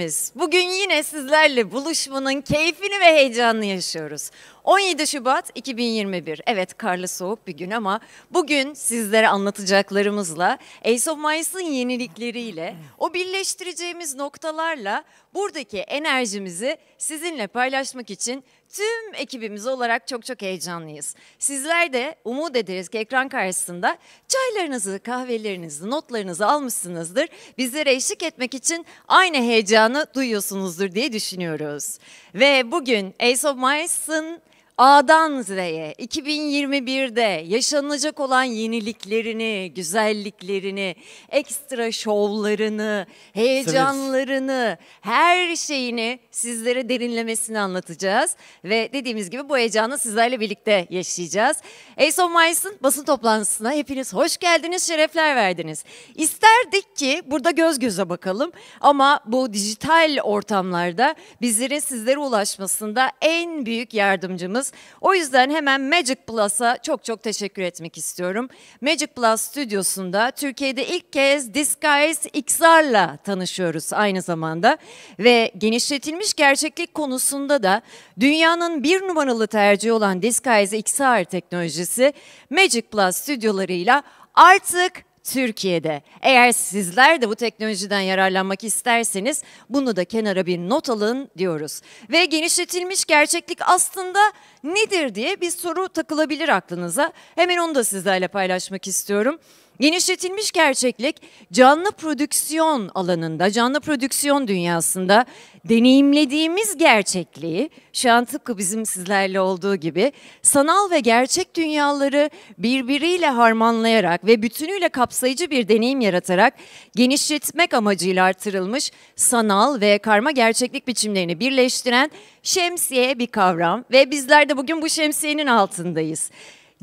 takipçilerimiz. Bugün yine sizlerle buluşmanın keyfini ve heyecanını yaşıyoruz. 17 Şubat 2021. Evet karlı soğuk bir gün ama bugün sizlere anlatacaklarımızla Ace of Mice'ın yenilikleriyle, o birleştireceğimiz noktalarla buradaki enerjimizi sizinle paylaşmak için tüm ekibimiz olarak çok çok heyecanlıyız. Sizler de umut ederiz ki ekran karşısında çaylarınızı, kahvelerinizi, notlarınızı almışsınızdır. Bizlere eşlik etmek için aynı heyecanı duyuyorsunuzdur diye düşünüyoruz. Ve bugün Ace of Miles'ın A'dan Z'ye 2021'de yaşanacak olan yeniliklerini, güzelliklerini, ekstra şovlarını, heyecanlarını, her şeyini sizlere derinlemesini anlatacağız. Ve dediğimiz gibi bu heyecanı sizlerle birlikte yaşayacağız. Ace of Miles'ın basın toplantısına hepiniz hoş geldiniz, şerefler verdiniz. İsterdik ki burada göz göze bakalım ama bu dijital ortamlarda bizlerin sizlere ulaşmasında en büyük yardımcımız o yüzden hemen Magic Plus'a çok çok teşekkür etmek istiyorum. Magic Plus stüdyosunda Türkiye'de ilk kez Disguise XR'la tanışıyoruz aynı zamanda. Ve genişletilmiş gerçeklik konusunda da dünyanın bir numaralı tercihi olan Disguise XR teknolojisi Magic Plus stüdyolarıyla artık Türkiye'de. Eğer sizler de bu teknolojiden yararlanmak isterseniz bunu da kenara bir not alın diyoruz. Ve genişletilmiş gerçeklik aslında nedir diye bir soru takılabilir aklınıza. Hemen onu da sizlerle paylaşmak istiyorum. Genişletilmiş gerçeklik canlı prodüksiyon alanında, canlı prodüksiyon dünyasında deneyimlediğimiz gerçekliği şu an tıpkı bizim sizlerle olduğu gibi sanal ve gerçek dünyaları birbiriyle harmanlayarak ve bütünüyle kapsayıcı bir deneyim yaratarak genişletmek amacıyla artırılmış sanal ve karma gerçeklik biçimlerini birleştiren şemsiye bir kavram ve bizler de bugün bu şemsiyenin altındayız.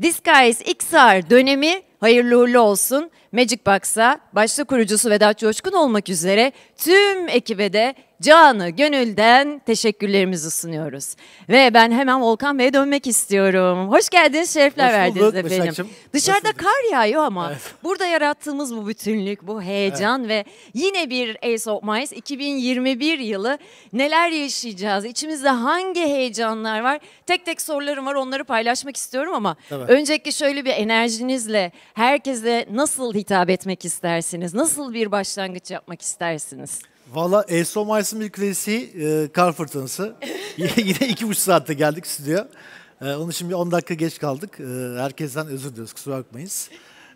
Disguise XR dönemi Hayırlı uğurlu olsun. Magic Box'a başta kurucusu Vedat Coşkun olmak üzere tüm ekibe de canı gönülden teşekkürlerimizi sunuyoruz. Ve ben hemen Volkan Bey'e dönmek istiyorum. Hoş geldiniz, şerefler Hoş bulduk, verdiniz efendim. Başakçım. Dışarıda kar yağıyor ama evet. burada yarattığımız bu bütünlük, bu heyecan evet. ve yine bir Ace of Mice 2021 yılı neler yaşayacağız? İçimizde hangi heyecanlar var? Tek tek sorularım var onları paylaşmak istiyorum ama evet. öncelikle şöyle bir enerjinizle herkese nasıl hitap etmek istersiniz? Nasıl bir başlangıç yapmak istersiniz? Valla Elson Miles'ın bir klasiği e, kar fırtınası. Yine iki buçuk saatte geldik stüdyoya. E, onun için bir 10 dakika geç kaldık. E, herkesten özür diliyoruz kusura bakmayız.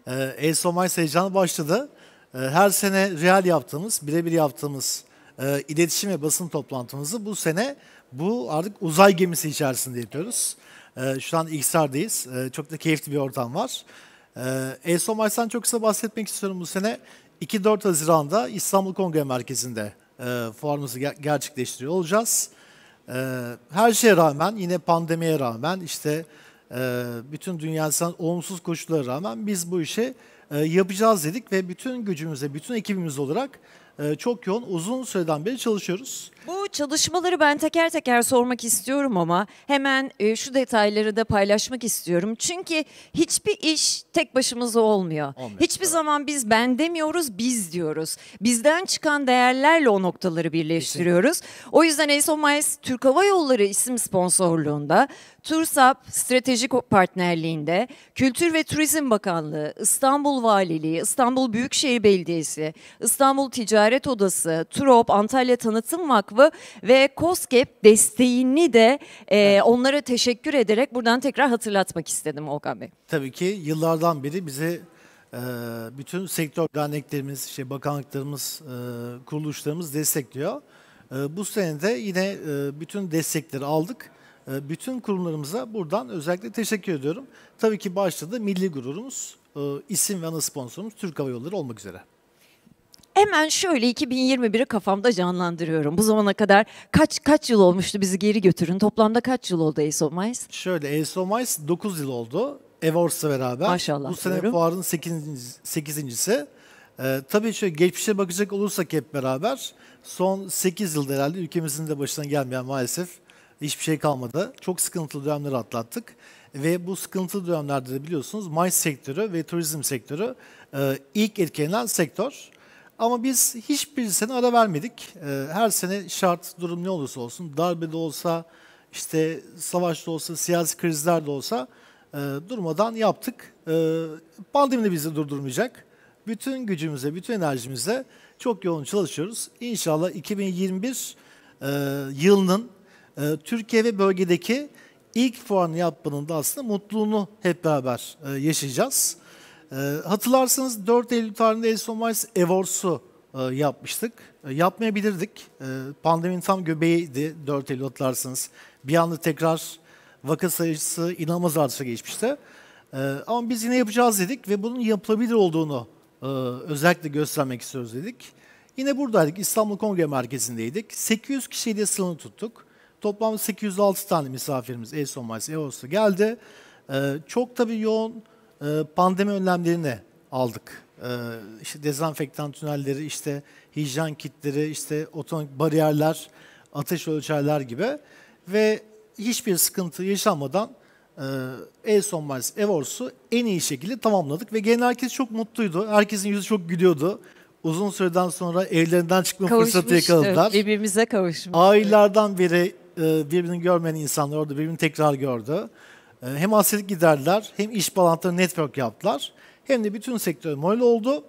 E, Elson Miles heyecanı başladı. E, her sene real yaptığımız, birebir yaptığımız e, iletişim ve basın toplantımızı bu sene bu artık uzay gemisi içerisinde yapıyoruz. E, şu an XR'dayız. E, çok da keyifli bir ortam var. Ee, en son maçtan çok kısa bahsetmek istiyorum bu sene. 2-4 Haziran'da İstanbul Kongre Merkezi'nde e, fuarımızı ger- gerçekleştiriyor olacağız. E, her şeye rağmen yine pandemiye rağmen işte e, bütün dünyanın olumsuz koşullara rağmen biz bu işi e, yapacağız dedik ve bütün gücümüzle, bütün ekibimiz olarak e, çok yoğun uzun süreden beri çalışıyoruz. Bu çalışmaları ben teker teker sormak istiyorum ama hemen e, şu detayları da paylaşmak istiyorum. Çünkü hiçbir iş tek başımıza olmuyor. olmuyor. Hiçbir zaman biz ben demiyoruz, biz diyoruz. Bizden çıkan değerlerle o noktaları birleştiriyoruz. Kesinlikle. O yüzden SOMAES Türk Hava Yolları isim sponsorluğunda, TURSAP stratejik partnerliğinde, Kültür ve Turizm Bakanlığı, İstanbul Valiliği, İstanbul Büyükşehir Belediyesi, İstanbul Ticaret Odası, TUROP, Antalya Tanıtım Vakfı, Vakfı ve COSGAP desteğini de e, onlara teşekkür ederek buradan tekrar hatırlatmak istedim Okan Bey. Tabii ki yıllardan beri bize e, bütün sektör derneklerimiz, işte bakanlıklarımız, e, kuruluşlarımız destekliyor. E, bu sene de yine bütün destekleri aldık. Bütün kurumlarımıza buradan özellikle teşekkür ediyorum. Tabii ki başta da milli gururumuz, isim ve ana sponsorumuz Türk Hava Yolları olmak üzere hemen şöyle 2021'i kafamda canlandırıyorum. Bu zamana kadar kaç kaç yıl olmuştu bizi geri götürün. Toplamda kaç yıl oldu Ace of Mice? Şöyle Ace of Mice 9 yıl oldu. Awards'la beraber. Maşallah. Bu sene diyorum. fuarın 8. 8. Ee, tabii şöyle geçmişe bakacak olursak hep beraber son 8 yılda herhalde ülkemizin de başına gelmeyen maalesef hiçbir şey kalmadı. Çok sıkıntılı dönemleri atlattık. Ve bu sıkıntılı dönemlerde de biliyorsunuz mice sektörü ve turizm sektörü e, ilk etkilenen sektör. Ama biz hiçbir sene ara vermedik. Ee, her sene şart, durum ne olursa olsun, darbe de olsa, işte savaş da olsa, siyasi krizler de olsa e, durmadan yaptık. Ee, pandemi de bizi durdurmayacak. Bütün gücümüze, bütün enerjimize çok yoğun çalışıyoruz. İnşallah 2021 e, yılının e, Türkiye ve bölgedeki ilk fuarını yapmanın da aslında mutluluğunu hep beraber yaşayacağız. Ee, hatırlarsınız hatırlarsanız 4 Eylül tarihinde Esomiles Awards'u e, yapmıştık. E, yapmayabilirdik. E, pandeminin tam göbeğiydi 4 Eylül hatırlarsanız. Bir anda tekrar vaka sayısı inanılmaz artışa geçmişti. E, ama biz yine yapacağız dedik ve bunun yapılabilir olduğunu özellikle göstermek istiyoruz dedik. Yine buradaydık. İstanbul Kongre Merkezi'ndeydik. 800 kişiyle sınır tuttuk. Toplam 806 tane misafirimiz Esomiles Eos'ta geldi. çok tabii yoğun ee, pandemi önlemlerini aldık. Ee, işte dezenfektan tünelleri, işte hijyen kitleri, işte otomatik bariyerler, ateş ölçerler gibi ve hiçbir sıkıntı yaşanmadan e, en son maalesef Evors'u en iyi şekilde tamamladık ve genel herkes çok mutluydu. Herkesin yüzü çok gülüyordu. Uzun süreden sonra evlerinden çıkma fırsatı yakaladılar. Birbirimize kavuşmuştuk. Aylardan beri e, birbirini görmeyen insanlar orada birbirini tekrar gördü. Ee, hem asilik giderdiler hem iş bağlantıları network yaptılar. Hem de bütün sektör model oldu.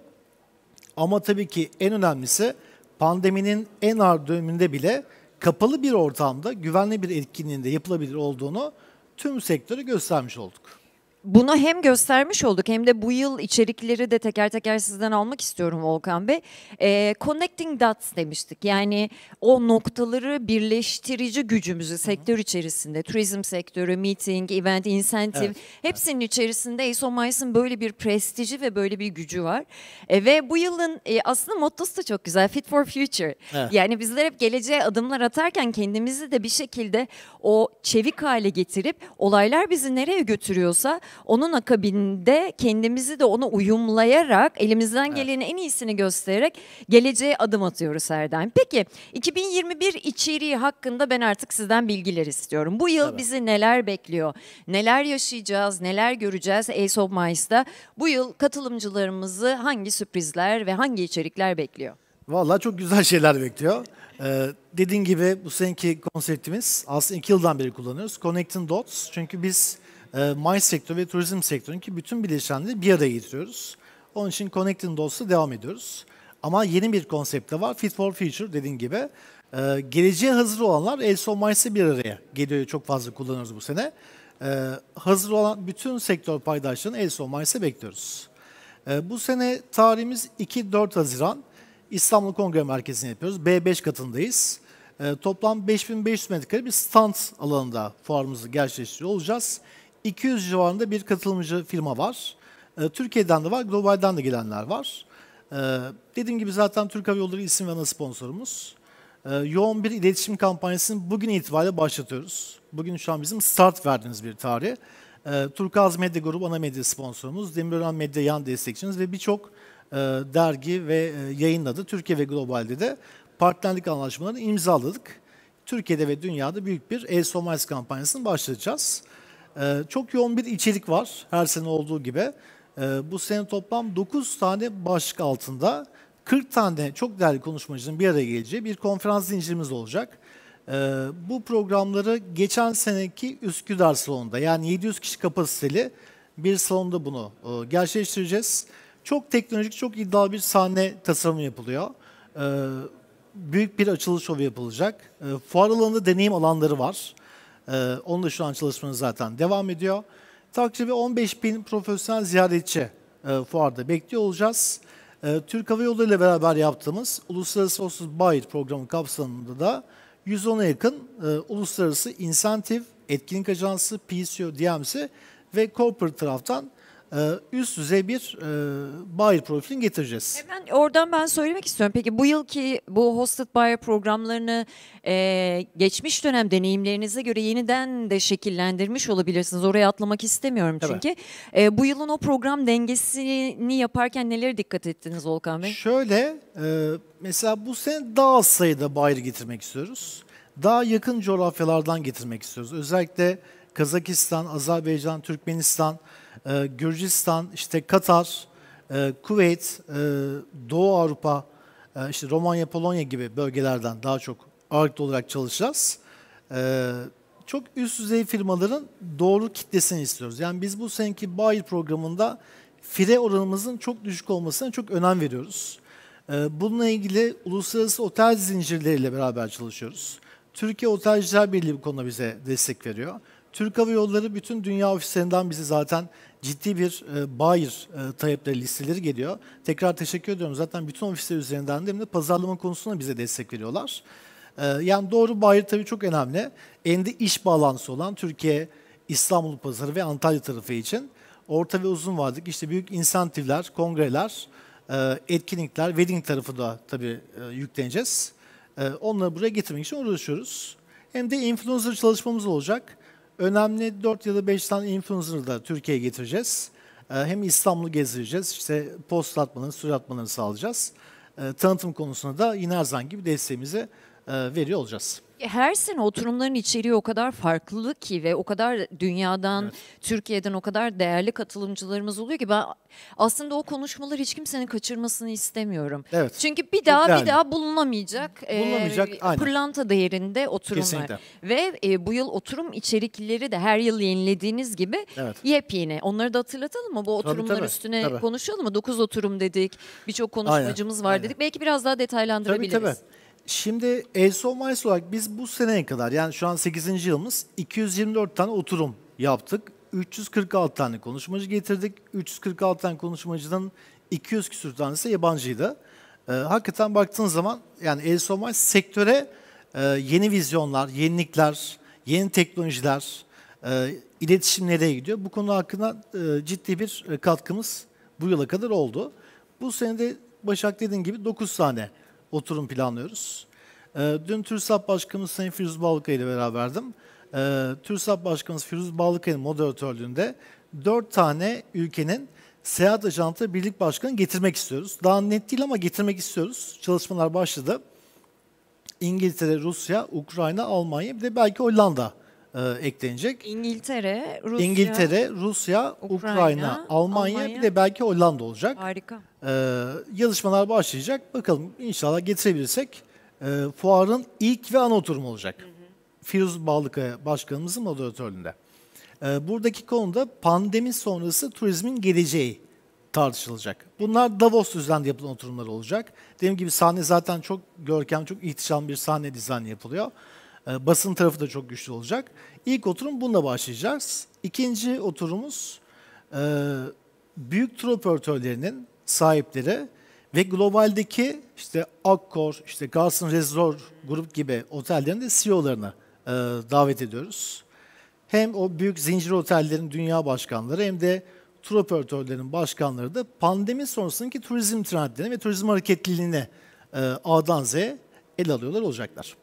Ama tabii ki en önemlisi pandeminin en ağır döneminde bile kapalı bir ortamda güvenli bir etkinliğinde yapılabilir olduğunu tüm sektörü göstermiş olduk bunu hem göstermiş olduk hem de bu yıl içerikleri de teker teker sizden almak istiyorum Volkan Bey. E, connecting dots demiştik. Yani o noktaları birleştirici gücümüzü sektör içerisinde, turizm sektörü, meeting, event, incentive evet. hepsinin evet. içerisinde ASO Miles'ın böyle bir prestiji ve böyle bir gücü var. E, ve bu yılın e, aslında mottosu da çok güzel. Fit for future. Evet. Yani bizler hep geleceğe adımlar atarken kendimizi de bir şekilde o çevik hale getirip olaylar bizi nereye götürüyorsa onun akabinde kendimizi de ona uyumlayarak elimizden evet. gelenin en iyisini göstererek geleceğe adım atıyoruz Erdem. Peki 2021 içeriği hakkında ben artık sizden bilgiler istiyorum. Bu yıl evet. bizi neler bekliyor? Neler yaşayacağız? Neler göreceğiz Ace of Mice'da? Bu yıl katılımcılarımızı hangi sürprizler ve hangi içerikler bekliyor? Vallahi çok güzel şeyler bekliyor. Ee, dediğin gibi bu seneki konseptimiz aslında iki yıldan beri kullanıyoruz. Connecting Dots. Çünkü biz e, sektörü ve turizm sektörünün ki bütün bileşenleri bir araya getiriyoruz. Onun için Connecting Dots'a devam ediyoruz. Ama yeni bir konsept de var. Fit for Future dediğin gibi. Ee, geleceğe hazır olanlar ESO Mayıs'ı bir araya geliyor. Çok fazla kullanıyoruz bu sene. Ee, hazır olan bütün sektör paydaşlarını ESO Mayıs'ı bekliyoruz. Ee, bu sene tarihimiz 2-4 Haziran. İstanbul Kongre Merkezi'ni yapıyoruz. B5 katındayız. Ee, toplam 5500 metrekare bir stand alanında fuarımızı gerçekleştiriyor olacağız. 200 civarında bir katılımcı firma var. E, Türkiye'den de var, globalden de gelenler var. E, dediğim gibi zaten Türk Hava Yolları isim ve ana sponsorumuz. E, yoğun bir iletişim kampanyasını bugün itibariyle başlatıyoruz. Bugün şu an bizim start verdiğimiz bir tarih. E, Turkaz Medya Grubu ana medya sponsorumuz, Demirören Medya yan destekçimiz ve birçok e, dergi ve e, yayınla da Türkiye ve globalde de partnerlik anlaşmalarını imzaladık. Türkiye'de ve dünyada büyük bir e-commerce kampanyasını başlatacağız. Ee, çok yoğun bir içerik var her sene olduğu gibi. Ee, bu sene toplam 9 tane başlık altında 40 tane çok değerli konuşmacının bir araya geleceği bir konferans zincirimiz olacak. Ee, bu programları geçen seneki Üsküdar salonunda yani 700 kişi kapasiteli bir salonda bunu e, gerçekleştireceğiz. Çok teknolojik, çok iddialı bir sahne tasarımı yapılıyor. Ee, büyük bir açılış şovu yapılacak. E, fuar alanında deneyim alanları var. Ee, onun da şu an çalışmanız zaten devam ediyor. Takribi 15 bin profesyonel ziyaretçi e, fuarda bekliyor olacağız. Ee, Türk Hava Yolları ile beraber yaptığımız Uluslararası Sosyal Bayit programı kapsamında da 110'a yakın e, uluslararası insentif, etkinlik ajansı, PCO, DMC ve corporate taraftan ee, üst düzey bir e, buyer profilini getireceğiz. Hemen oradan ben söylemek istiyorum. Peki bu yılki bu hosted buyer programlarını e, geçmiş dönem deneyimlerinize göre yeniden de şekillendirmiş olabilirsiniz. Oraya atlamak istemiyorum çünkü. Evet. Bu yılın o program dengesini yaparken nelere dikkat ettiniz Olkan Bey? Şöyle e, mesela bu sene daha az sayıda buyer getirmek istiyoruz. Daha yakın coğrafyalardan getirmek istiyoruz. Özellikle Kazakistan, Azerbaycan, Türkmenistan, e, Gürcistan, işte Katar, e, Kuveyt, e, Doğu Avrupa, e, işte Romanya, Polonya gibi bölgelerden daha çok ağırlıklı olarak çalışacağız. E, çok üst düzey firmaların doğru kitlesini istiyoruz. Yani biz bu seneki Bayer programında fire oranımızın çok düşük olmasına çok önem veriyoruz. E, bununla ilgili uluslararası otel zincirleriyle beraber çalışıyoruz. Türkiye Otelciler Birliği bu konuda bize destek veriyor. Türk Hava Yolları bütün dünya ofislerinden bizi zaten ciddi bir e, buyer e, talepleri listeleri geliyor. Tekrar teşekkür ediyorum. Zaten bütün ofisler üzerinden de pazarlama konusunda bize destek veriyorlar. E, yani doğru buyer tabii çok önemli. Endi iş bağlantısı olan Türkiye, İstanbul pazarı ve Antalya tarafı için orta ve uzun vadeli işte büyük insentifler, kongreler, e, etkinlikler, wedding tarafı da tabii e, yükleneceğiz. E, onları buraya getirmek için uğraşıyoruz. Hem de influencer çalışmamız olacak önemli 4 ya da 5 tane influencer'ı da Türkiye'ye getireceğiz. Ee, hem İstanbul'u gezdireceğiz, işte post atmalarını, story atmalarını sağlayacağız. Ee, tanıtım konusunda da yine her zaman gibi desteğimizi e, veriyor olacağız her sene oturumların içeriği o kadar farklı ki ve o kadar dünyadan, evet. Türkiye'den o kadar değerli katılımcılarımız oluyor ki ben aslında o konuşmaları hiç kimsenin kaçırmasını istemiyorum. Evet. Çünkü bir daha yani, bir daha bulunamayacak, e, bulunamayacak e, pırlanta değerinde oturumlar. Kesinlikle. Ve e, bu yıl oturum içerikleri de her yıl yenilediğiniz gibi evet. yepyeni. Onları da hatırlatalım mı? Bu oturumlar tabii, tabii, üstüne tabii. konuşalım mı? dokuz oturum dedik. Birçok konuşmacımız aynen, var aynen. dedik. Belki biraz daha detaylandırabiliriz. Tabii tabii. Şimdi en son olarak biz bu seneye kadar yani şu an 8. yılımız 224 tane oturum yaptık. 346 tane konuşmacı getirdik. 346 tane konuşmacının 200 küsür tanesi yabancıydı. E, hakikaten baktığın zaman yani El Somay sektöre e, yeni vizyonlar, yenilikler, yeni teknolojiler, e, iletişim nereye gidiyor? Bu konu hakkında e, ciddi bir e, katkımız bu yıla kadar oldu. Bu senede Başak dediğin gibi 9 tane oturum planlıyoruz. E, dün TÜRSAP Başkanımız Sayın Firuz Balıkaya ile beraberdim. E, ee, TÜRSAP Başkanımız Firuz Balıkaya'nın moderatörlüğünde dört tane ülkenin seyahat ajantı birlik başkanı getirmek istiyoruz. Daha net değil ama getirmek istiyoruz. Çalışmalar başladı. İngiltere, Rusya, Ukrayna, Almanya bir de belki Hollanda e, eklenecek. İngiltere, Rusya, İngiltere, Rusya, Ukrayna, Ukrayna Almanya, Almanya bir de belki Hollanda olacak. Harika. Ee, yazışmalar başlayacak. Bakalım inşallah getirebilirsek e, fuarın ilk ve ana oturumu olacak. Hı hı. Firuz Bağlıkaya Başkanımızın moderatörlüğünde. Ee, buradaki konuda pandemi sonrası turizmin geleceği tartışılacak. Bunlar Davos düzenli yapılan oturumlar olacak. Dediğim gibi sahne zaten çok görkem, çok ihtişam bir sahne dizayn yapılıyor. Ee, basın tarafı da çok güçlü olacak. İlk oturum bununla başlayacağız. İkinci oturumuz e, büyük tur operatörlerinin sahipleri ve globaldeki işte Accor, işte Garson Resort grup gibi otellerin de CEO'larını e, davet ediyoruz. Hem o büyük zincir otellerin dünya başkanları hem de tur operatörlerin başkanları da pandemi sonrasındaki turizm trendlerini ve turizm hareketliliğini e, A'dan Z'ye el alıyorlar olacaklar.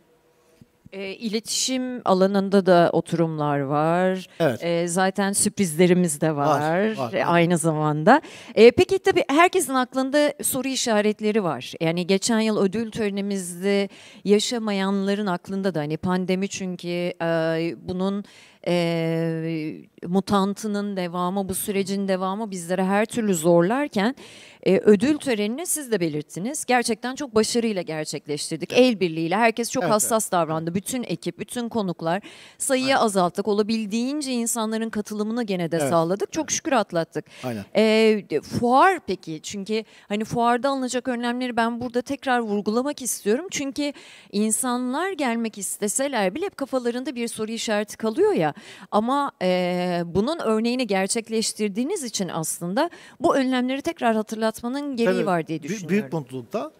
E, iletişim alanında da oturumlar var. Evet. E, zaten sürprizlerimiz de var, var, var. E, aynı zamanda. E, peki tabii herkesin aklında soru işaretleri var. Yani geçen yıl ödül törenimizde yaşamayanların aklında da hani pandemi çünkü e, bunun e, mutantının devamı, bu sürecin devamı bizlere her türlü zorlarken e, ödül törenini siz de belirttiniz. Gerçekten çok başarıyla gerçekleştirdik. Evet. El birliğiyle herkes çok evet, hassas evet. davrandı. Bütün ekip, bütün konuklar sayıyı Aynen. azalttık. Olabildiğince insanların katılımını gene de evet. sağladık. Çok şükür atlattık. Aynen. E, fuar peki? Çünkü hani fuarda alınacak önlemleri ben burada tekrar vurgulamak istiyorum. Çünkü insanlar gelmek isteseler bile hep kafalarında bir soru işareti kalıyor ya. Ama e, bunun örneğini gerçekleştirdiğiniz için aslında bu önlemleri tekrar hatırlatmanın gereği Tabii, var diye düşünüyorum. Büyük mutlulukta.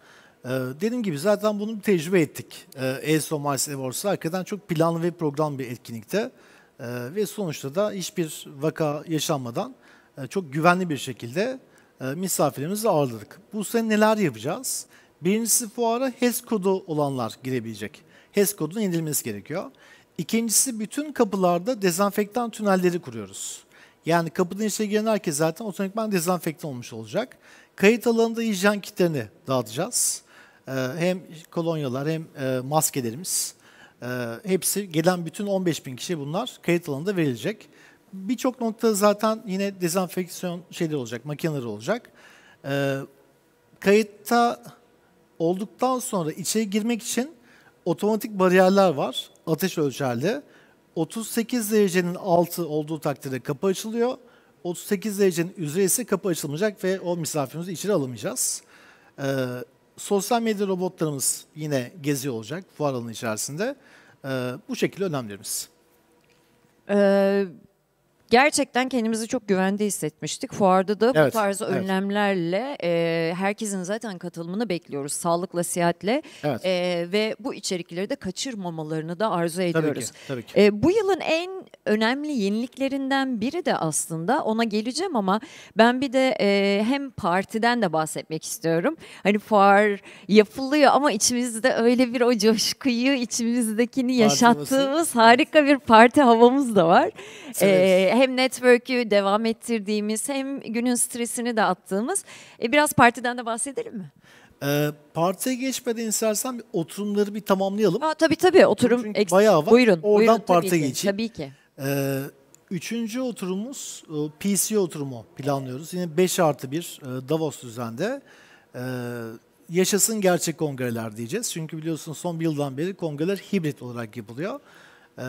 Ee, dediğim gibi zaten bunu bir tecrübe ettik. Ee, ESO Miles Awards'ı hakikaten çok planlı ve programlı bir etkinlikte. Ee, ve sonuçta da hiçbir vaka yaşanmadan e, çok güvenli bir şekilde e, misafirlerimizi ağırladık. Bu sene neler yapacağız? Birincisi fuara HES kodu olanlar girebilecek. HES kodunun indirilmesi gerekiyor. İkincisi bütün kapılarda dezenfektan tünelleri kuruyoruz. Yani kapıdan içeri giren herkes zaten otomatikman dezenfektan olmuş olacak. Kayıt alanında hijyen kitlerini dağıtacağız. Ee, hem kolonyalar hem e, maskelerimiz. Ee, hepsi gelen bütün 15 bin kişi bunlar kayıt alanında verilecek. Birçok noktada zaten yine dezenfeksiyon şeyler olacak, makineleri olacak. Ee, kayıtta olduktan sonra içeri girmek için otomatik bariyerler var ateş ölçerli. 38 derecenin altı olduğu takdirde kapı açılıyor. 38 derecenin üzeri ise kapı açılmayacak ve o misafirimizi içeri alamayacağız. Ee, sosyal medya robotlarımız yine geziyor olacak fuar alanı içerisinde. Ee, bu şekilde önemlerimiz. Ee, gerçekten kendimizi çok güvende hissetmiştik. Fuarda da evet, bu tarz evet. önlemlerle e, herkesin zaten katılımını bekliyoruz. Sağlıkla, siyatle evet. e, ve bu içerikleri de kaçırmamalarını da arzu ediyoruz. Tabii ki. Tabii ki. E, bu yılın en önemli yeniliklerinden biri de aslında ona geleceğim ama ben bir de e, hem partiden de bahsetmek istiyorum. Hani fuar yapılıyor ama içimizde öyle bir o coşkuyu içimizdekini yaşattığımız harika bir parti havamız da var. Evet. E, hem network'ü devam ettirdiğimiz hem günün stresini de attığımız. E, biraz partiden de bahsedelim mi? E, partiye geçmeden istersen bir oturumları bir tamamlayalım. Aa, tabii tabii oturum Çünkü eksik. bayağı var. Buyurun, Oradan buyurun, partiye tabii Ki, tabii ki. E, ee, üçüncü oturumumuz e, PC oturumu planlıyoruz. Yine 5 artı 1 e, Davos düzende. E, yaşasın gerçek kongreler diyeceğiz. Çünkü biliyorsunuz son bir yıldan beri kongreler hibrit olarak yapılıyor. E,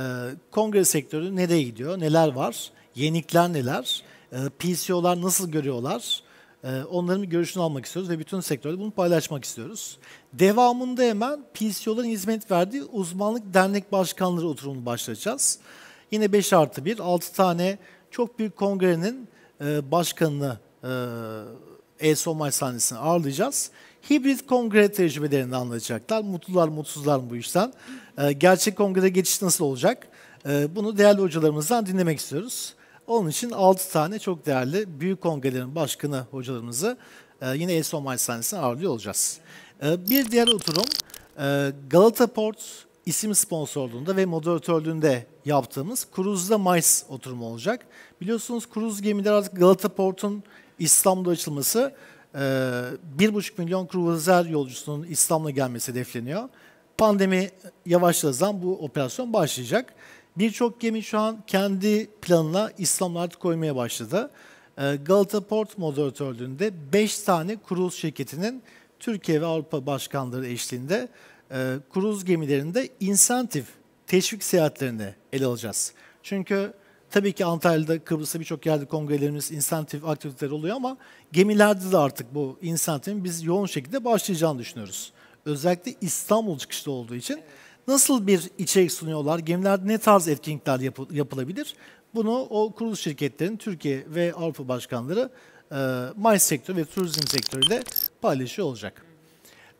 kongre sektörü nereye gidiyor, neler var? Yenikler neler, e, ee, PCO'lar nasıl görüyorlar, e, onların bir görüşünü almak istiyoruz ve bütün sektörde bunu paylaşmak istiyoruz. Devamında hemen PCO'ların hizmet verdiği uzmanlık dernek başkanları oturumunu başlayacağız. Yine 5 artı 1, 6 tane çok büyük kongrenin e, başkanını e, e-somay sahnesine ağırlayacağız. Hibrit kongre tecrübelerini anlayacaklar. Mutlular, mutsuzlar mı bu işten. E, gerçek kongrede geçiş nasıl olacak? E, bunu değerli hocalarımızdan dinlemek istiyoruz. Onun için 6 tane çok değerli büyük kongrelerin başkanı hocalarımızı e, yine Esom Hastanesi'ne ağırlıyor olacağız. E, bir diğer oturum e, Galata Port isim sponsorluğunda ve moderatörlüğünde yaptığımız Kruz'da Mayıs oturumu olacak. Biliyorsunuz kruz gemileri artık Galata Port'un İslam'da açılması e, 1,5 milyon kruvazer yolcusunun İslam'la gelmesi hedefleniyor. Pandemi yavaşladığı bu operasyon başlayacak. Birçok gemi şu an kendi planına İslam koymaya başladı. Ee, Galata Port moderatörlüğünde 5 tane kruz şirketinin Türkiye ve Avrupa başkanları eşliğinde e, kruz gemilerinde insentif, teşvik seyahatlerini ele alacağız. Çünkü tabii ki Antalya'da, Kıbrıs'ta birçok yerde kongrelerimiz, insentif aktiviteler oluyor ama gemilerde de artık bu insentifin biz yoğun şekilde başlayacağını düşünüyoruz. Özellikle İstanbul çıkışlı olduğu için. Evet. Nasıl bir içerik sunuyorlar? Gemilerde ne tarz etkinlikler yapı, yapılabilir? Bunu o kuruluş şirketlerin Türkiye ve Avrupa başkanları e, MICE sektörü ve turizm sektörüyle paylaşıyor olacak.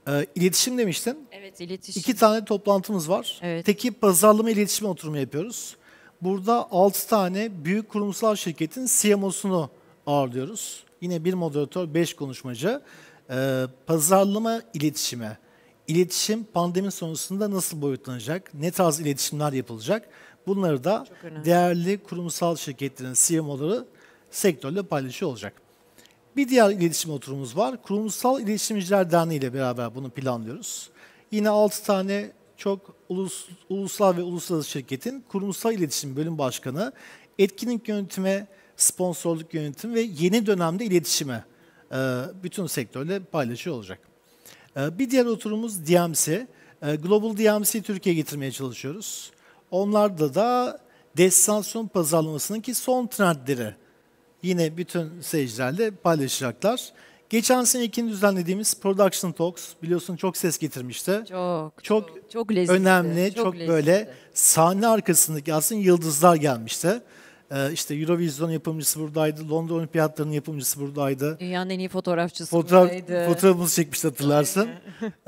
E, iletişim demiştin. Evet iletişim. İki tane toplantımız var. Evet. Teki pazarlama iletişim oturumu yapıyoruz. Burada altı tane büyük kurumsal şirketin CMO'sunu e ağırlıyoruz. Yine bir moderatör, beş konuşmacı. E, pazarlama iletişime İletişim pandemi sonrasında nasıl boyutlanacak? Ne tarz iletişimler yapılacak? Bunları da değerli kurumsal şirketlerin CMO'ları e sektörle paylaşıyor olacak. Bir diğer iletişim oturumumuz var. Kurumsal İletişimciler Derneği ile beraber bunu planlıyoruz. Yine 6 tane çok ulus, ulusal ve uluslararası şirketin kurumsal iletişim bölüm başkanı etkinlik yönetimi, sponsorluk yönetimi ve yeni dönemde iletişime bütün sektörle paylaşıyor olacak. Ee, bir diğer oturumumuz DMC. Ee, Global DMC Türkiye getirmeye çalışıyoruz. Onlarda da destinasyon pazarlamasının ki son trendleri yine bütün seyircilerle paylaşacaklar. Geçen sene ikinci düzenlediğimiz Production Talks biliyorsun çok ses getirmişti. Çok. Çok, çok lezzetli. Önemli, çok, çok lezzetli. böyle sahne arkasındaki aslında yıldızlar gelmişti. Ee, işte Eurovision yapımcısı buradaydı, Londra Olimpiyatları'nın yapımcısı buradaydı. Dünyanın en iyi fotoğrafçısı Fotoğraf, buradaydı. Fotoğrafımızı çekmişti hatırlarsın.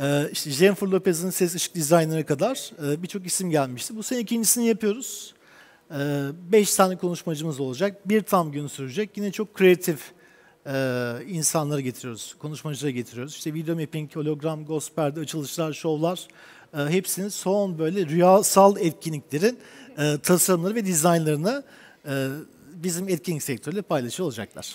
ee, işte Jennifer Lopez'in ses ışık dizaynına kadar e, birçok isim gelmişti. Bu sene ikincisini yapıyoruz. Ee, beş tane konuşmacımız olacak. Bir tam gün sürecek. Yine çok kreatif e, insanları getiriyoruz, konuşmacıları getiriyoruz. İşte video mapping, hologram, ghost perde, açılışlar, şovlar e, hepsinin son böyle rüyasal etkinliklerin e, tasarımları ve dizaynlarını e, bizim etkin sektörle paylaşıyor olacaklar.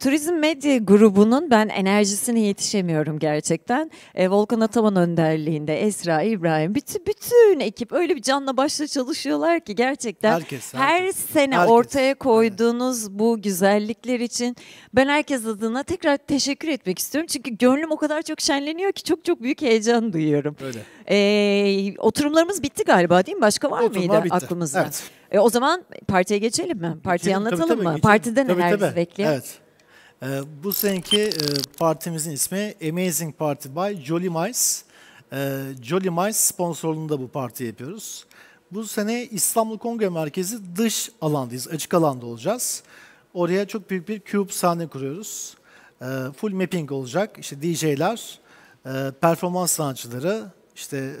Turizm Medya grubunun ben enerjisine yetişemiyorum gerçekten. E, Volkan Ataman önderliğinde Esra, İbrahim, bütün, bütün ekip öyle bir canla başla çalışıyorlar ki gerçekten herkes, herkes. her sene herkes. ortaya koyduğunuz evet. bu güzellikler için ben herkes adına tekrar teşekkür etmek istiyorum. Çünkü gönlüm o kadar çok şenleniyor ki çok çok büyük heyecan duyuyorum. Öyle. E, oturumlarımız bitti galiba değil mi? Başka var Oturma mıydı bitti. aklımızda? Evet. E, o zaman partiye geçelim mi? Partiyi geçelim, anlatalım tabii, mı? Partiden neler tabii. bekliyor? Evet. E, bu seneki e, partimizin ismi Amazing Party by Jolly Mice. E, Jolly Mice sponsorluğunda bu parti yapıyoruz. Bu sene İstanbul Kongre Merkezi dış alandayız, açık alanda olacağız. Oraya çok büyük bir cube sahne kuruyoruz. E, full mapping olacak. İşte DJ'ler, e, performans sanatçıları, işte e,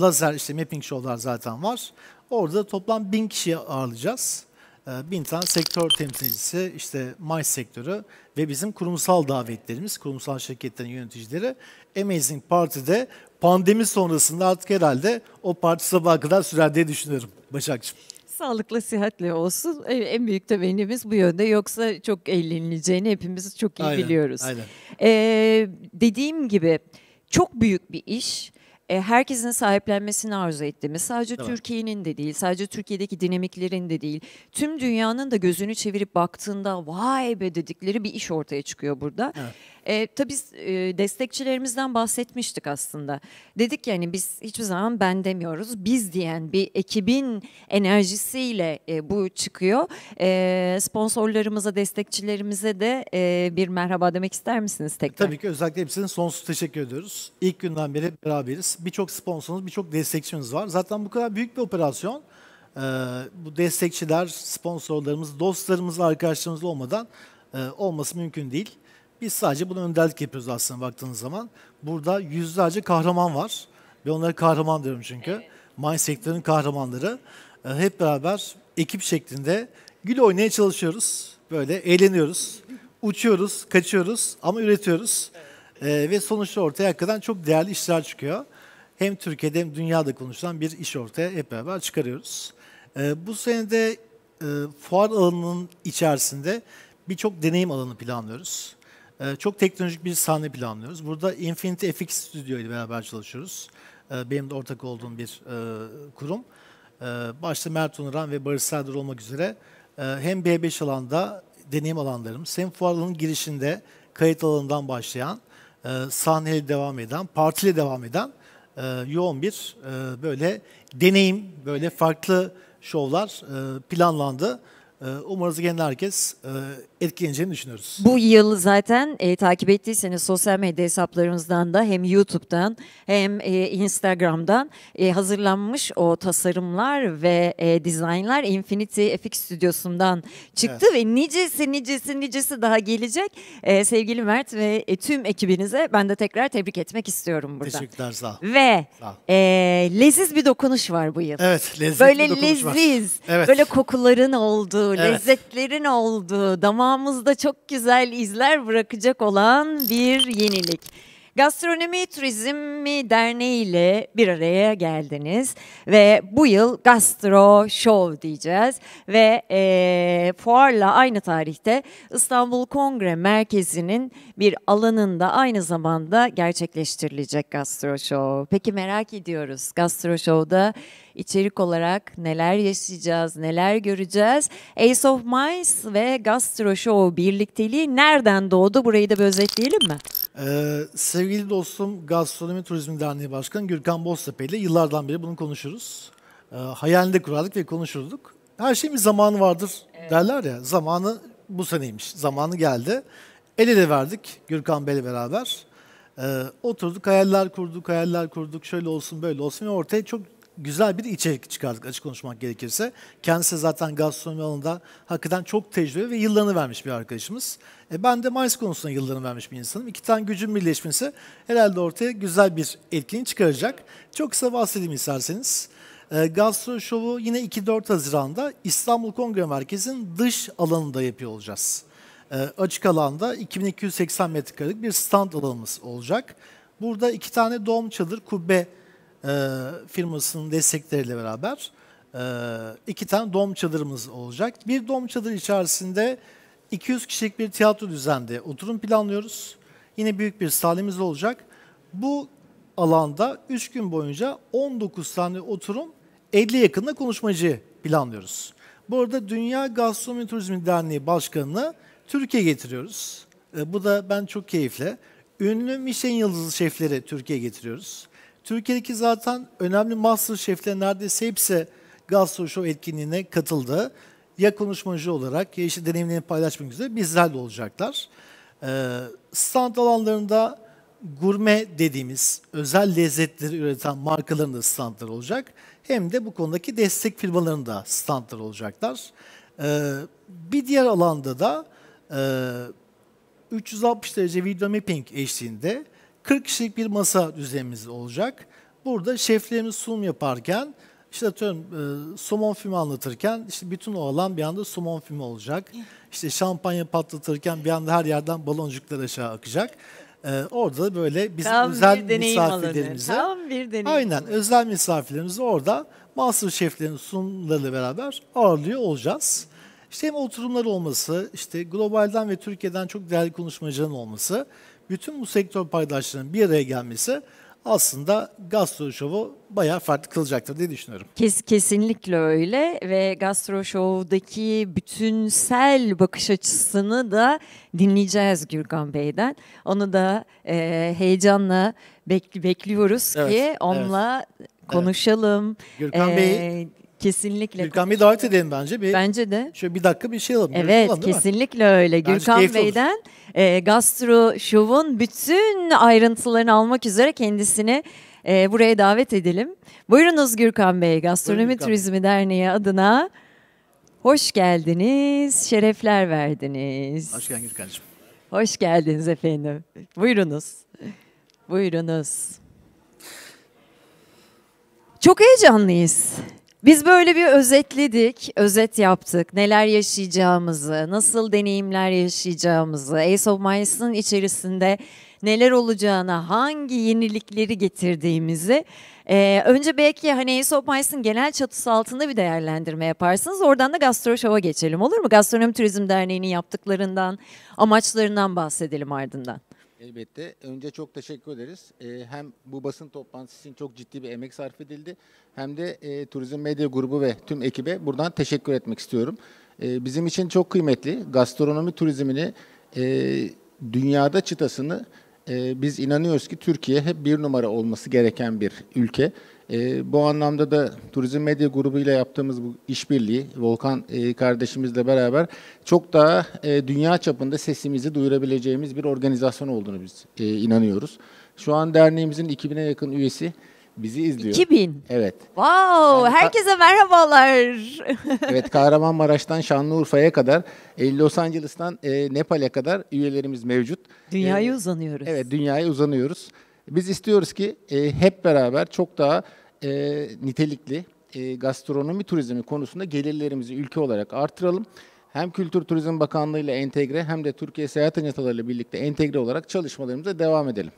lazer işte mapping show'lar zaten var. Orada toplam 1000 kişiyi ağırlayacağız. 1000 ee, tane sektör temsilcisi, işte MAIS sektörü ve bizim kurumsal davetlerimiz, kurumsal şirketlerin yöneticileri Amazing Party'de pandemi sonrasında artık herhalde o parti sabaha kadar sürer diye düşünüyorum Başakçığım Sağlıklı, sıhhatle olsun. En büyük temennimiz bu yönde. Yoksa çok eğlenileceğini hepimiz çok iyi aynen, biliyoruz. Aynen. Ee, dediğim gibi çok büyük bir iş. E, herkesin sahiplenmesini arzu ettiğimiz sadece tamam. Türkiye'nin de değil sadece Türkiye'deki dinamiklerin de değil tüm dünyanın da gözünü çevirip baktığında vay be dedikleri bir iş ortaya çıkıyor burada. Evet. E, tabii e, destekçilerimizden bahsetmiştik aslında. Dedik yani biz hiçbir zaman ben demiyoruz. Biz diyen bir ekibin enerjisiyle e, bu çıkıyor. E, sponsorlarımıza, destekçilerimize de e, bir merhaba demek ister misiniz tekrar? E, tabii ki özellikle hepsine sonsuz teşekkür ediyoruz. İlk günden beri beraberiz. Birçok sponsorumuz, birçok destekçimiz var. Zaten bu kadar büyük bir operasyon. Ee, bu destekçiler, sponsorlarımız, dostlarımız, arkadaşlarımız olmadan e, olması mümkün değil. Biz sadece bunu önderlik yapıyoruz aslında baktığınız zaman. Burada yüzlerce kahraman var. Ve onlara kahraman diyorum çünkü. Evet. Mine sektörünün kahramanları. Ee, hep beraber ekip şeklinde gül oynaya çalışıyoruz. Böyle eğleniyoruz. Uçuyoruz, kaçıyoruz ama üretiyoruz. Ee, ve sonuçta ortaya hakikaten çok değerli işler çıkıyor. Hem Türkiye'de hem dünyada konuşulan bir iş ortaya hep beraber çıkarıyoruz. Ee, bu senede e, fuar alanının içerisinde birçok deneyim alanı planlıyoruz. Ee, çok teknolojik bir sahne planlıyoruz. Burada Infinity FX Studio ile beraber çalışıyoruz. Ee, benim de ortak olduğum bir e, kurum. Ee, başta Mert Onuran ve Barış Serdar olmak üzere e, hem B5 alanda deneyim alanlarımız hem fuar alanının girişinde kayıt alanından başlayan, e, sahneyle devam eden, partiyle devam eden yoğun bir böyle deneyim, böyle farklı şovlar planlandı. Ee, umarız genel herkes e, etkileneceğini düşünüyoruz. Bu yıl zaten e, takip ettiyseniz sosyal medya hesaplarımızdan da hem YouTube'dan hem e, Instagram'dan e, hazırlanmış o tasarımlar ve e, dizaynlar Infinity FX stüdyosundan çıktı evet. ve nicesi nicesi nicesi daha gelecek. E, sevgili Mert ve e, tüm ekibinize ben de tekrar tebrik etmek istiyorum burada. Teşekkürler sağ ol. Ve sağ ol. E, leziz bir dokunuş var bu yıl. Evet leziz böyle bir dokunuş leziz, var. Evet. Böyle kokuların olduğu olduğu, evet. lezzetlerin olduğu, damağımızda çok güzel izler bırakacak olan bir yenilik. Gastronomi Turizmi Derneği ile bir araya geldiniz ve bu yıl Gastro Show diyeceğiz ve e, fuarla aynı tarihte İstanbul Kongre Merkezi'nin bir alanında aynı zamanda gerçekleştirilecek Gastro Show. Peki merak ediyoruz Gastro Show'da içerik olarak neler yaşayacağız, neler göreceğiz. Ace of Mice ve Gastro Show birlikteliği nereden doğdu? Burayı da bir özetleyelim mi? Ee, sevgili dostum Gastronomi Turizmi Derneği Başkanı Gürkan Boztepe ile yıllardan beri bunu konuşuruz. Ee, hayalinde kurardık ve konuşurduk. Her şeyin bir zamanı vardır evet. derler ya. Zamanı bu seneymiş. Zamanı geldi. El ele verdik Gürkan Bey'le beraber. Ee, oturduk hayaller kurduk, hayaller kurduk. Şöyle olsun böyle olsun ve ortaya çok güzel bir içerik çıkardık açık konuşmak gerekirse. Kendisi zaten gastronomi alanında hakikaten çok tecrübe ve yıllarını vermiş bir arkadaşımız. E ben de Mayıs konusunda yıllarını vermiş bir insanım. İki tane gücün birleşmesi herhalde ortaya güzel bir etkinlik çıkaracak. Çok kısa bahsedeyim isterseniz. E, Gastro Show'u yine 2-4 Haziran'da İstanbul Kongre Merkezi'nin dış alanında yapıyor olacağız. E, açık alanda 2280 metrekarelik bir stand alanımız olacak. Burada iki tane doğum çadır kubbe e, firmasının destekleriyle beraber e, iki tane dom çadırımız olacak. Bir dom çadır içerisinde 200 kişilik bir tiyatro düzenli oturum planlıyoruz. Yine büyük bir salimiz olacak. Bu alanda 3 gün boyunca 19 tane oturum 50 yakında konuşmacı planlıyoruz. Bu arada Dünya Gastronomi Turizmi Derneği Başkanı'nı Türkiye getiriyoruz. E, bu da ben çok keyifle. Ünlü Michelin yıldızlı şefleri Türkiye getiriyoruz. Türkiye'deki zaten önemli master şefler neredeyse hepsi Gastro Show etkinliğine katıldı. Ya konuşmacı olarak ya işte deneyimlerini paylaşmak üzere bizler de olacaklar. Ee, stand alanlarında gurme dediğimiz özel lezzetleri üreten markaların da standları olacak. Hem de bu konudaki destek firmaların da standları olacaklar. Ee, bir diğer alanda da 360 e, derece video mapping eşliğinde 40 kişilik bir masa düzenimiz olacak. Burada şeflerimiz sunum yaparken işte atıyorum e, somon filmi anlatırken işte bütün o alan bir anda somon filmi olacak. İşte şampanya patlatırken bir anda her yerden baloncuklar aşağı akacak. E, orada böyle bizim Tam özel bir misafirlerimize. Tam bir Aynen alınır. özel misafirlerimizi orada master şeflerin sunumlarıyla beraber ağırlıyor olacağız. İşte hem oturumlar olması, işte globalden ve Türkiye'den çok değerli konuşmacıların olması bütün bu sektör paydaşlarının bir araya gelmesi aslında gastro şovu bayağı farklı kılacaktır diye düşünüyorum. Kes, kesinlikle öyle ve gastro şovdaki bütünsel bakış açısını da dinleyeceğiz Gürkan Bey'den. Onu da e, heyecanla bek, bekliyoruz evet, ki onunla evet. konuşalım. Evet. Gürkan ee, Bey Kesinlikle. Gürkan Bey davet edelim bence. Bir, bence de. Şöyle bir dakika bir şey alalım. Evet alalım, kesinlikle öyle. Gürkan Bey'den e, Gastro Show'un bütün ayrıntılarını almak üzere kendisini e, buraya davet edelim. Buyurunuz Gürkan Bey Gastronomi Buyurun, Gürkan Turizmi Derneği adına hoş geldiniz, şerefler verdiniz. Hoş geldin Gürkan'cığım. Hoş geldiniz efendim. Buyurunuz. Buyurunuz. Çok heyecanlıyız. Biz böyle bir özetledik, özet yaptık. Neler yaşayacağımızı, nasıl deneyimler yaşayacağımızı, Ace of Miles'ın içerisinde neler olacağına, hangi yenilikleri getirdiğimizi. Ee, önce belki hani Ace of Miles'ın genel çatısı altında bir değerlendirme yaparsınız. Oradan da Gastro Show'a geçelim olur mu? Gastronomi Turizm Derneği'nin yaptıklarından, amaçlarından bahsedelim ardından. Elbette. Önce çok teşekkür ederiz. E, hem bu basın toplantısı için çok ciddi bir emek sarf edildi. Hem de e, Turizm Medya Grubu ve tüm ekibe buradan teşekkür etmek istiyorum. E, bizim için çok kıymetli. Gastronomi turizmini e, dünyada çıtasını e, biz inanıyoruz ki Türkiye hep bir numara olması gereken bir ülke. E, bu anlamda da Turizm Medya Grubu ile yaptığımız bu işbirliği Volkan e, kardeşimizle beraber çok daha e, dünya çapında sesimizi duyurabileceğimiz bir organizasyon olduğunu biz e, inanıyoruz. Şu an derneğimizin 2000'e yakın üyesi bizi izliyor. 2000. Evet. Wow, yani herkese merhabalar. evet, Kahramanmaraş'tan Şanlıurfa'ya kadar, e, Los Angeles'tan e, Nepal'e kadar üyelerimiz mevcut. Dünyaya ee, uzanıyoruz. Evet, dünyaya uzanıyoruz. Biz istiyoruz ki e, hep beraber çok daha e, nitelikli e, gastronomi turizmi konusunda gelirlerimizi ülke olarak artıralım. Hem Kültür Turizm Bakanlığı ile entegre hem de Türkiye Seyahat Ajantaları ile birlikte entegre olarak çalışmalarımıza devam edelim.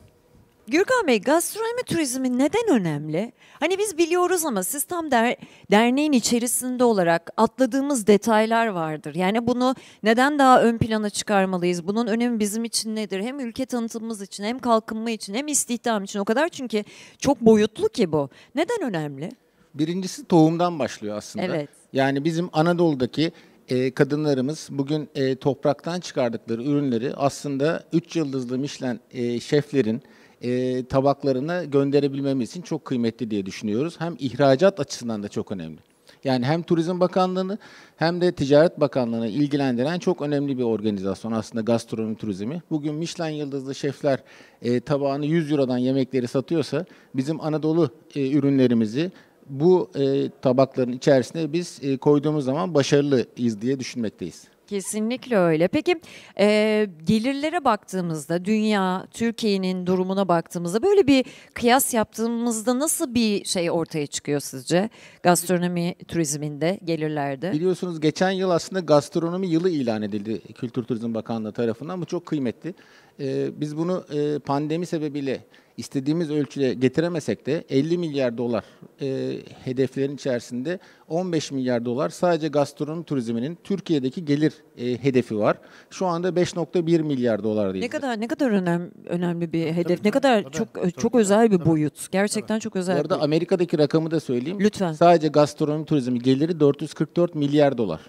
Gürkan Bey gastronomi turizmi neden önemli? Hani biz biliyoruz ama siz tam der, derneğin içerisinde olarak atladığımız detaylar vardır. Yani bunu neden daha ön plana çıkarmalıyız? Bunun önemi bizim için nedir? Hem ülke tanıtımımız için hem kalkınma için hem istihdam için o kadar çünkü çok boyutlu ki bu. Neden önemli? Birincisi tohumdan başlıyor aslında. Evet. Yani bizim Anadolu'daki e, kadınlarımız bugün e, topraktan çıkardıkları ürünleri aslında 3 yıldızlı Michelin e, şeflerin e, tabaklarını gönderebilmemiz için çok kıymetli diye düşünüyoruz. Hem ihracat açısından da çok önemli. Yani hem Turizm Bakanlığı'nı hem de Ticaret Bakanlığı'nı ilgilendiren çok önemli bir organizasyon aslında gastronomi turizmi. Bugün Michelin yıldızlı şefler e, tabağını 100 Euro'dan yemekleri satıyorsa bizim Anadolu e, ürünlerimizi bu e, tabakların içerisine biz e, koyduğumuz zaman başarılıyız diye düşünmekteyiz. Kesinlikle öyle. Peki e, gelirlere baktığımızda dünya, Türkiye'nin durumuna baktığımızda böyle bir kıyas yaptığımızda nasıl bir şey ortaya çıkıyor sizce? Gastronomi turizminde, gelirlerde. Biliyorsunuz geçen yıl aslında gastronomi yılı ilan edildi Kültür Turizm Bakanlığı tarafından. Bu çok kıymetli e, biz bunu e, pandemi sebebiyle istediğimiz ölçüde getiremesek de 50 milyar dolar e, hedeflerin içerisinde 15 milyar dolar sadece gastronomi turizminin Türkiye'deki gelir e, hedefi var. Şu anda 5.1 milyar dolar değil. Ne kadar ne kadar önemli önemli bir hedef. Tabii, ne tabii, kadar tabii, çok tabii, çok tabii, özel bir boyut. Gerçekten tabii. çok özel. Bu arada bir... Amerika'daki rakamı da söyleyeyim. Lütfen. Sadece gastronomi turizmi geliri 444 milyar dolar.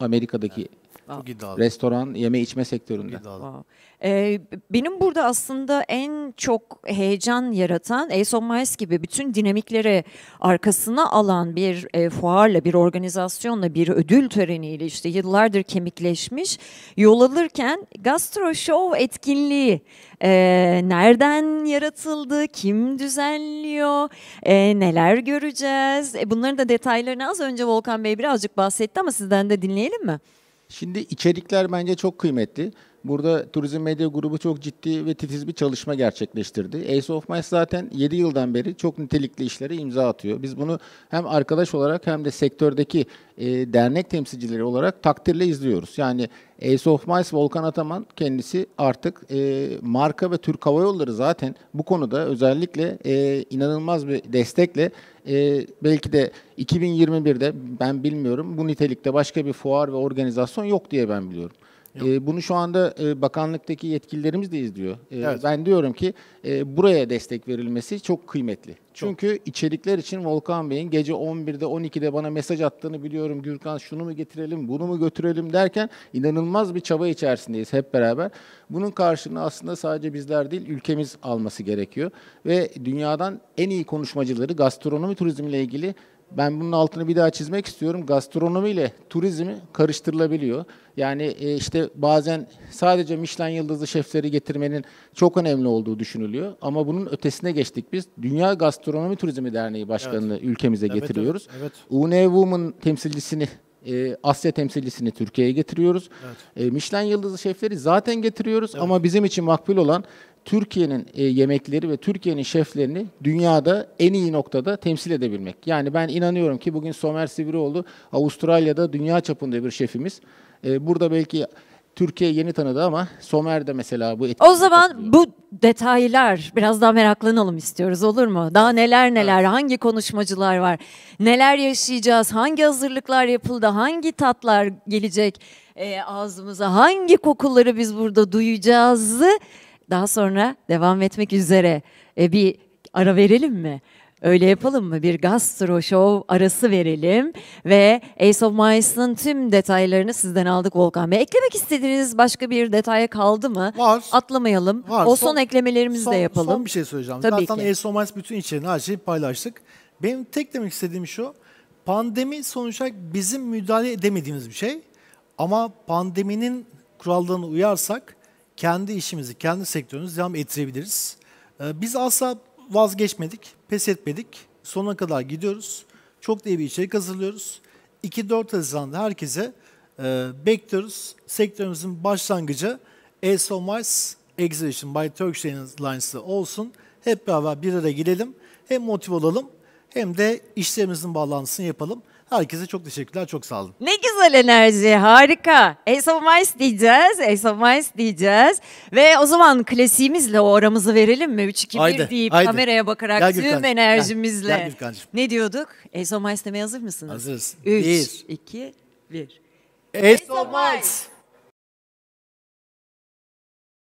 Amerika'daki evet. Çok iddialı. Restoran, yeme içme sektöründe. Çok iddialı. Ee, benim burada aslında en çok heyecan yaratan Eyson Miles gibi bütün dinamikleri arkasına alan bir e, fuarla, bir organizasyonla, bir ödül töreniyle işte yıllardır kemikleşmiş yol alırken Gastro Show etkinliği e, nereden yaratıldı, kim düzenliyor, e, neler göreceğiz? E, bunların da detaylarını az önce Volkan Bey birazcık bahsetti ama sizden de dinleyelim mi? Şimdi içerikler bence çok kıymetli. Burada Turizm Medya Grubu çok ciddi ve titiz bir çalışma gerçekleştirdi. Ace of Mice zaten 7 yıldan beri çok nitelikli işlere imza atıyor. Biz bunu hem arkadaş olarak hem de sektördeki e, dernek temsilcileri olarak takdirle izliyoruz. Yani Ace of Mice Volkan Ataman kendisi artık e, marka ve Türk Hava Yolları zaten bu konuda özellikle e, inanılmaz bir destekle e, belki de 2021'de ben bilmiyorum bu nitelikte başka bir fuar ve organizasyon yok diye ben biliyorum. E, bunu şu anda e, bakanlıktaki yetkililerimiz de izliyor. E, evet. Ben diyorum ki e, buraya destek verilmesi çok kıymetli. Çünkü içerikler için Volkan Bey'in gece 11'de 12'de bana mesaj attığını biliyorum. Gürkan şunu mu getirelim, bunu mu götürelim derken inanılmaz bir çaba içerisindeyiz hep beraber. Bunun karşılığını aslında sadece bizler değil ülkemiz alması gerekiyor. Ve dünyadan en iyi konuşmacıları gastronomi turizmiyle ilgili ben bunun altını bir daha çizmek istiyorum. Gastronomi ile turizmi karıştırılabiliyor. Yani e, işte bazen sadece Michelin yıldızlı şefleri getirmenin çok önemli olduğu düşünülüyor. Ama bunun ötesine geçtik biz. Dünya Gastronomi Turizmi Derneği Başkanı'nı evet. ülkemize evet, getiriyoruz. Evet, evet. UNE Women temsilcisini e, Asya temsilcisini Türkiye'ye getiriyoruz. Evet. E, Michelin yıldızı şefleri zaten getiriyoruz evet. ama bizim için makbul olan Türkiye'nin e, yemekleri ve Türkiye'nin şeflerini dünyada en iyi noktada temsil edebilmek. Yani ben inanıyorum ki bugün Somer Sivrioğlu Avustralya'da dünya çapında bir şefimiz. E, burada belki Türkiye yeni tanıdı ama Somer de mesela bu O zaman katılıyor. bu detaylar biraz daha meraklanalım istiyoruz olur mu? Daha neler neler, evet. hangi konuşmacılar var? Neler yaşayacağız? Hangi hazırlıklar yapıldı? Hangi tatlar gelecek e, ağzımıza? Hangi kokuları biz burada duyacağız? Daha sonra devam etmek üzere e, bir ara verelim mi? Öyle yapalım mı? Bir gastro show arası verelim ve Ace of Miles'ın tüm detaylarını sizden aldık Volkan Bey. Eklemek istediğiniz başka bir detaya kaldı mı? Var. Atlamayalım. Var. O son, son eklemelerimizi son, de yapalım. Son bir şey söyleyeceğim. Tabii Zaten ki. Ace of Miles bütün içeriğini her şeyi paylaştık. Benim tek demek istediğim şu. Pandemi sonuçta bizim müdahale edemediğimiz bir şey. Ama pandeminin kurallarına uyarsak kendi işimizi, kendi sektörümüzü devam ettirebiliriz. Ee, biz asla vazgeçmedik, pes etmedik. Sonuna kadar gidiyoruz. Çok da iyi bir içerik hazırlıyoruz. 2-4 Haziran'da herkese e, bekliyoruz. Sektörümüzün başlangıcı ESO Mars Exhibition by Turkish Airlines'da olsun. Hep beraber bir araya gelelim. Hem motive olalım hem de işlerimizin bağlantısını yapalım. Herkese çok teşekkürler, çok sağ olun. Ne güzel enerji, harika. Ace of Mice diyeceğiz, Ace of Mice diyeceğiz. Ve o zaman klasiğimizle o aramızı verelim mi? 3-2-1 deyip haydi. kameraya bakarak gel, tüm enerjimizle. Gel, gel ne diyorduk? Ace of Mice demeye hazır mısınız? Hazırız. 3, 2, 1. Ace of Mice!